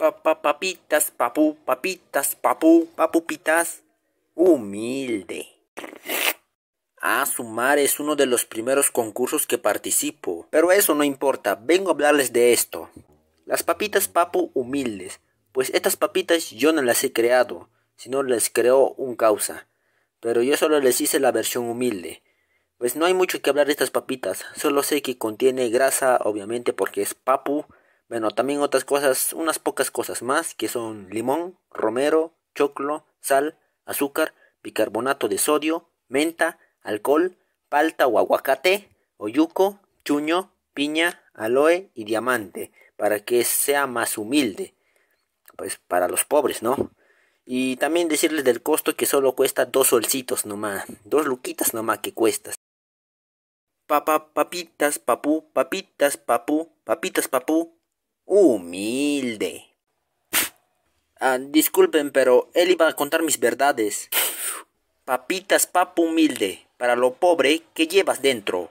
Papapapitas, papitas, papú, papitas, papú, papupitas. Humilde. A ah, sumar es uno de los primeros concursos que participo, pero eso no importa, vengo a hablarles de esto. Las papitas papu humildes, pues estas papitas yo no las he creado, sino les creó un causa, pero yo solo les hice la versión humilde. Pues no hay mucho que hablar de estas papitas, solo sé que contiene grasa, obviamente porque es papu, bueno, también otras cosas, unas pocas cosas más, que son limón, romero, choclo, sal, azúcar, bicarbonato de sodio, menta, alcohol, palta o aguacate, oyuco, chuño, piña, aloe y diamante, para que sea más humilde, pues para los pobres, ¿no? Y también decirles del costo que solo cuesta dos solcitos nomás, dos luquitas nomás que cuestas. Papá, papitas, papú, papitas, papú, papitas, papú, Humilde. Ah, disculpen, pero él iba a contar mis verdades. Papitas, papo humilde, para lo pobre que llevas dentro.